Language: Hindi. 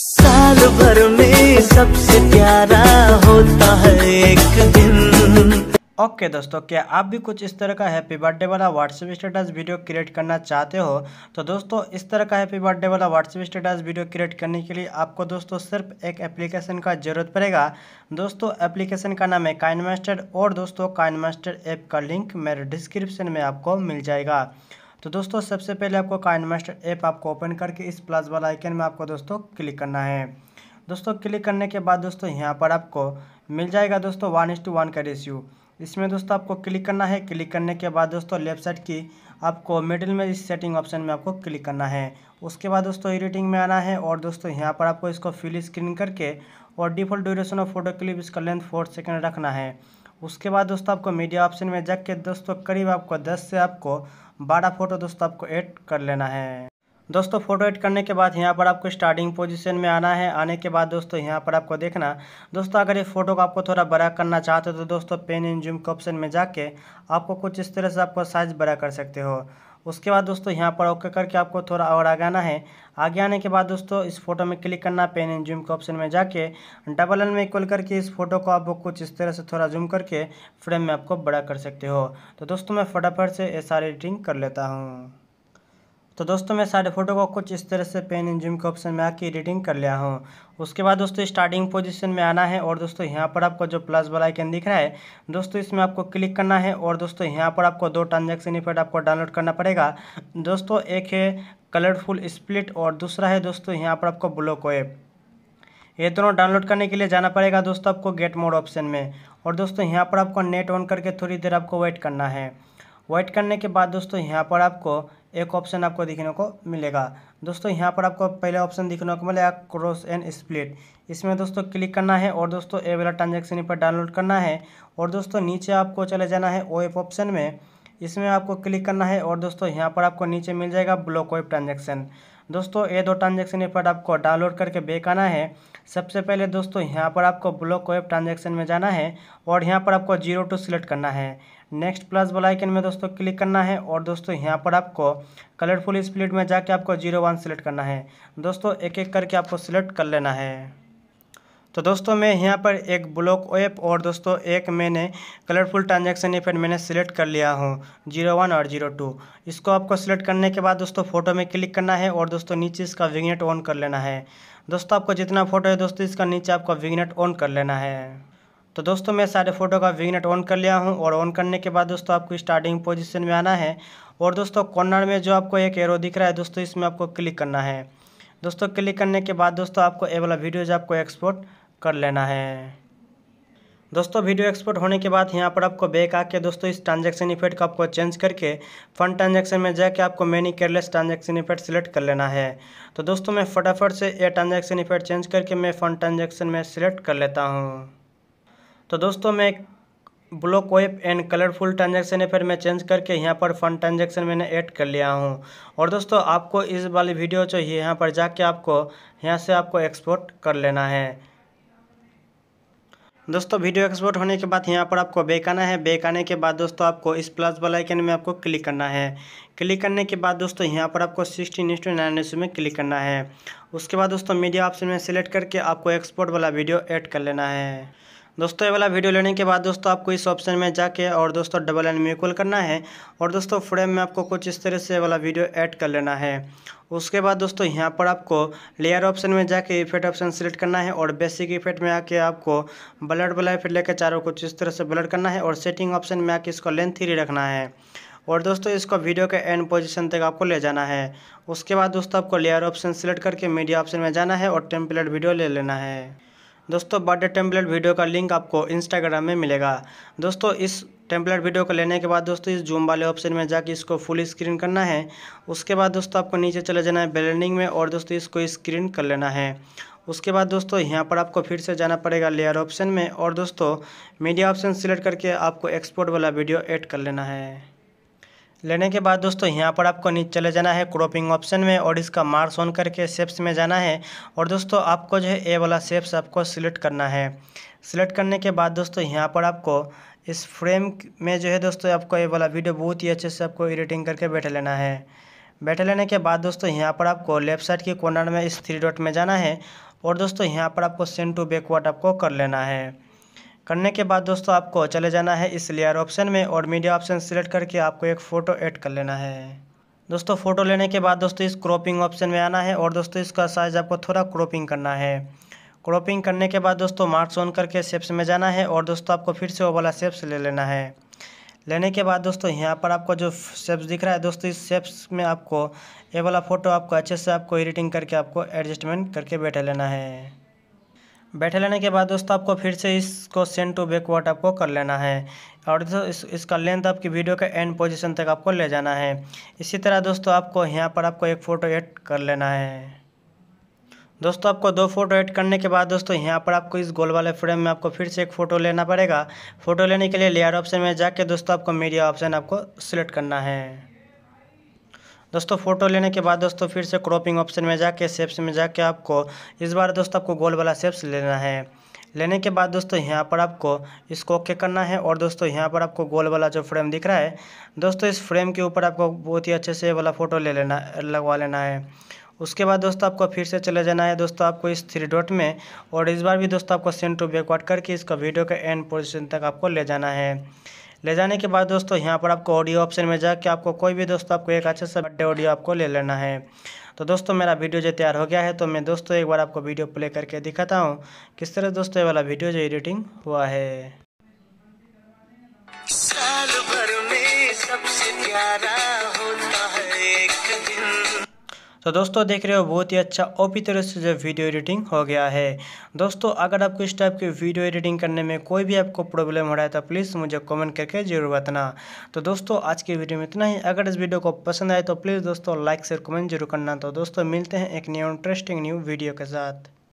साल भर में सबसे प्यारा होता है एक दिन ओके okay, दोस्तों क्या आप भी कुछ इस तरह का हैप्पी बर्थडे वाला व्हाट्सएप स्टेटस वीडियो क्रिएट करना चाहते हो तो दोस्तों इस तरह का हैप्पी बर्थडे वाला व्हाट्सएप स्टेटस वीडियो क्रिएट करने के लिए आपको दोस्तों सिर्फ एक एप्लीकेशन का ज़रूरत पड़ेगा दोस्तों एप्लीकेशन का नाम है काइन मास्टर और दोस्तों काइन मास्टर ऐप का लिंक मेरे डिस्क्रिप्शन में आपको मिल जाएगा तो दोस्तों सबसे पहले आपको काइनमास्टर ऐप आपको ओपन करके इस प्लस वाला आइकन में आपको दोस्तों क्लिक करना है दोस्तों क्लिक करने के बाद दोस्तों यहाँ पर आपको मिल जाएगा दोस्तों वन इस टू वन का रेशियो इसमें दोस्तों आपको क्लिक करना है क्लिक करने के बाद दोस्तों लेफ्ट साइड की आपको मिडिल में इस सेटिंग ऑप्शन में आपको क्लिक करना है उसके बाद दोस्तों एडिटिंग में आना है और दोस्तों यहाँ पर आपको इसको फिल स्क्रीन करके और default duration of photo clip इसका लेंथ फोर सेकेंड रखना है उसके बाद दोस्तों आपको मीडिया ऑप्शन में जाके दोस्तों करीब आपको दस से आपको बारह फोटो दोस्तों आपको ऐड कर लेना है दोस्तों फोटो ऐड करने के बाद यहाँ पर आपको स्टार्टिंग पोजीशन में आना है आने के बाद दोस्तों यहाँ पर आपको देखना दोस्तों अगर ये फोटो को आपको थोड़ा बड़ा करना चाहते हो तो दोस्तों पेन इन जूम के ऑप्शन में जाके आपको कुछ इस तरह से आपको साइज़ बड़ा कर सकते हो उसके बाद दोस्तों यहाँ पर ओके करके आपको थोड़ा और आगे आना है आगे आने के बाद दोस्तों इस फोटो में क्लिक करना पेन एंड जूम के ऑप्शन में जाके डबल एन में इक्वल करके इस फोटो को आप कुछ इस तरह से थोड़ा जूम करके फ्रेम में आपको बड़ा कर सकते हो तो दोस्तों मैं फटाफट से ये सारी एडिटिंग कर लेता हूँ तो दोस्तों मैं सारे फ़ोटो को कुछ इस तरह से पेन एंड जूम के ऑप्शन में आके एडिटिंग कर लिया हूँ उसके बाद दोस्तों स्टार्टिंग पोजीशन में आना है और दोस्तों यहाँ पर आपको जो प्लस वाला आइकन दिख रहा है दोस्तों इसमें आपको क्लिक करना है और दोस्तों यहाँ पर आपको दो ट्रांजेक्शन इफेक्ट आपको डाउनलोड करना पड़ेगा दोस्तों एक है कलरफुल स्प्लिट और दूसरा है दोस्तों यहाँ पर आपको ब्लॉक वेब ये दोनों डाउनलोड करने के लिए जाना पड़ेगा दोस्तों आपको गेट मोड ऑप्शन में और दोस्तों यहाँ पर आपको नेट ऑन करके थोड़ी देर आपको वेट करना है वेट करने के बाद दोस्तों यहाँ पर आपको एक ऑप्शन आपको दिखने को मिलेगा दोस्तों यहाँ पर आपको पहले ऑप्शन दिखने को मिलेगा क्रॉस एंड स्प्लिट इसमें दोस्तों क्लिक करना है और दोस्तों ए वाला ट्रांजेक्शन पर डाउनलोड करना है और दोस्तों नीचे आपको चले जाना है ओ ऑप्शन में इसमें आपको क्लिक करना है और दोस्तों यहाँ पर आपको नीचे मिल जाएगा ब्लॉक वेब ट्रांजेक्शन दोस्तों ये दो ट्रांजेक्शन पर आपको डाउनलोड करके बेक आना है सबसे पहले दोस्तों यहाँ पर आपको ब्लॉक वेब ट्रांजेक्शन में जाना है और यहाँ पर आपको जीरो टू सिलेक्ट करना है नेक्स्ट प्लस वाला आइकन में दोस्तों क्लिक करना है और दोस्तों यहाँ पर आपको कलरफुल स्प्लिट में जाके आपको जीरो वन सेलेक्ट करना है दोस्तों एक एक करके आपको सिलेक्ट कर लेना है तो दोस्तों मैं यहाँ पर एक ब्लॉक ऐप और दोस्तों एक मैंने कलरफुल ट्रांजैक्शन इफेक्ट मैंने सिलेक्ट कर लिया हूँ जीरो वन और जीरो टू इसको आपको सिलेक्ट करने के बाद दोस्तों फ़ोटो में क्लिक करना है और दोस्तों नीचे इसका विग्नेट ऑन कर लेना है दोस्तों आपको जितना फ़ोटो है दोस्तों इसका नीचे आपका विग्नेट ऑन कर लेना है तो दोस्तों मैं सारे फ़ोटो का विगनेट ऑन कर लिया हूँ और ऑन करने के बाद दोस्तों आपको स्टार्टिंग पोजीशन में आना है और दोस्तों कॉर्नर में जो आपको एक एरो दिख रहा है दोस्तों इसमें आपको क्लिक करना है दोस्तों क्लिक करने के बाद दोस्तों आपको ए वाला वीडियोज आपको एक्सपोर्ट कर लेना है दोस्तों वीडियो एक्सपोर्ट होने के बाद यहाँ पर आपको बैक आके दोस्तों इस ट्रांजैक्शन इफेक्ट को आपको चेंज करके फंड ट्रांजैक्शन में जाके आपको many careless transaction effect select कर लेना है तो दोस्तों मैं फटाफट से ये ट्रांजैक्शन इफेक्ट चेंज करके मैं फंड ट्रांजैक्शन में सेलेक्ट कर लेता हूँ तो दोस्तों मैं block wave and colourful transaction है फिर मैं चेंज करके यहाँ पर फंड ट्रांजेक्शन मैंने ऐड कर लिया हूँ और दोस्तों आपको इस वाली वीडियो जो है यहाँ पर जाके आपको यहाँ से आपको एक्सपोर्ट कर लेना है दोस्तों वीडियो एक्सपोर्ट होने के बाद यहाँ पर आपको बेक आना है बेक आने के बाद दोस्तों आपको इस प्लस वाला आइकन में आपको क्लिक करना है क्लिक करने के बाद दोस्तों यहाँ पर आपको सिक्सटीन टू नाइन में क्लिक करना है उसके बाद दोस्तों मीडिया ऑप्शन में सेलेक्ट करके आपको एक्सपोर्ट वाला वीडियो ऐड कर लेना है दोस्तों ये वाला वीडियो लेने के बाद दोस्तों आपको इस ऑप्शन में जाके और दोस्तों डबल एंड म्यूकुल करना है और दोस्तों फ्रेम में आपको कुछ इस तरह से वाला वीडियो ऐड कर लेना है उसके बाद दोस्तों यहाँ पर आपको लेयर ऑप्शन में जाके इफेक्ट ऑप्शन सेलेक्ट करना है और बेसिक इफेक्ट में आके आपको ब्लड वाला इफेक्ट लेकर चारों कुछ इस तरह से ब्लड करना है और सेटिंग ऑप्शन में आके इसको लेंथ थ्री रखना है और दोस्तों इसको वीडियो के एंड पोजीशन तक आपको ले जाना है उसके बाद दोस्तों आपको लेयर ऑप्शन सेलेक्ट करके मीडिया ऑप्शन में जाना है और टेम्पलेट वीडियो ले लेना है दोस्तों बर्थडे टेम्पलेट वीडियो का लिंक आपको इंस्टाग्राम में मिलेगा दोस्तों इस टेम्पलेट वीडियो को लेने के बाद दोस्तों इस जूम वाले ऑप्शन में जाके इसको फुल स्क्रीन करना है उसके बाद दोस्तों आपको नीचे चले जाना है ब्लेंडिंग में और दोस्तों इसको स्क्रीन कर लेना है उसके बाद दोस्तों यहाँ पर आपको फिर से जाना पड़ेगा लेयर ऑप्शन में और दोस्तों मीडिया ऑप्शन सिलेक्ट करके आपको एक्सपोर्ट वाला वीडियो ऐड कर लेना है लेने के बाद दोस्तों यहाँ पर आपको नीचे चले जाना है क्रॉपिंग ऑप्शन में और इसका मार्स ऑन करके सेप्स में जाना है और दोस्तों आपको जो है ए वाला सेप्स आपको सिलेक्ट करना है सिलेक्ट करने के बाद दोस्तों यहाँ पर आपको इस फ्रेम में जो है दोस्तों आपको ये वाला वीडियो बहुत ही अच्छे से आपको एडिटिंग करके बैठे लेना है बैठे लेने के बाद दोस्तों यहाँ पर आपको लेफ्ट साइड के कॉर्नर में इस थ्री डॉट में जाना है और दोस्तों यहाँ पर आपको सेंड टू बैकवर्ड आपको कर लेना है करने के बाद दोस्तों आपको चले जाना है इस लेयर ऑप्शन में और मीडिया ऑप्शन सेलेक्ट करके आपको एक फ़ोटो ऐड कर लेना है दोस्तों फ़ोटो लेने के बाद दोस्तों इस क्रॉपिंग ऑप्शन में आना है और दोस्तों इसका साइज़ आपको थोड़ा क्रॉपिंग करना है क्रॉपिंग करने के बाद दोस्तों मार्क्स ऑन करके सेप्स में जाना है और दोस्तों आपको फिर से वो वाला सेप्स ले लेना है लेने के बाद दोस्तों यहाँ पर आपको जो शेप्स दिख रहा है दोस्तों इस शेप्स में आपको ये वाला फ़ोटो आपको अच्छे से आपको एडिटिंग करके आपको एडजस्टमेंट करके बैठे लेना है बैठे लेने के बाद दोस्तों आपको फिर से इसको सेंड टू बैकवर्ड आपको कर लेना है और दोस्तों इस, इसका लेंथ आपकी वीडियो के एंड पोजीशन तक आपको ले जाना है इसी तरह दोस्तों आपको यहाँ पर आपको एक फ़ोटो ऐड कर लेना है दोस्तों आपको दो फोटो ऐड करने के बाद दोस्तों यहाँ पर आपको इस गोल वाले फ्रेम में आपको फिर से एक फ़ोटो लेना पड़ेगा फ़ोटो लेने के लिए लेयर ऑप्शन में जाके दोस्तों आपको मीडिया ऑप्शन आपको सिलेक्ट करना है दोस्तों फोटो लेने के बाद दोस्तों फिर से क्रॉपिंग ऑप्शन में जाके सेप्स में जाके आपको इस बार दोस्तों आपको गोल वाला सेप्स लेना है लेने के बाद दोस्तों यहाँ पर आपको इसको ओके करना है और दोस्तों यहाँ पर आपको गोल वाला जो फ्रेम दिख रहा है दोस्तों इस फ्रेम के ऊपर आपको बहुत ही अच्छे से वाला फ़ोटो ले लेना लगवा लेना है उसके बाद दोस्तों आपको फिर से चले जाना है दोस्तों आपको इस थ्री डॉट में और इस बार भी दोस्तों आपको सेंड टू बैकवर्ड करके इसका वीडियो का एंड पोजिशन तक आपको ले जाना है ले जाने के बाद दोस्तों यहाँ पर आपको ऑडियो ऑप्शन में जाके आपको कोई भी दोस्तों आपको एक अच्छे से बड्डे ऑडियो आपको ले लेना है तो दोस्तों मेरा वीडियो जो तैयार हो गया है तो मैं दोस्तों एक बार आपको वीडियो प्ले करके दिखाता हूँ किस तरह दोस्तों ये वाला वीडियो जो एडिटिंग हुआ है साल भर में सबसे प्यारा तो दोस्तों देख रहे हो बहुत ही अच्छा पी तरह से जो वीडियो एडिटिंग हो गया है दोस्तों अगर आपको इस टाइप की वीडियो एडिटिंग करने में कोई भी आपको प्रॉब्लम हो रहा है तो प्लीज़ मुझे कमेंट करके जरूर बताना तो दोस्तों आज की वीडियो में इतना ही अगर इस वीडियो को पसंद आए तो प्लीज़ दोस्तों लाइक शेयर कमेंट जरूर करना तो दोस्तों मिलते हैं एक न्यू इंटरेस्टिंग न्यू वीडियो के साथ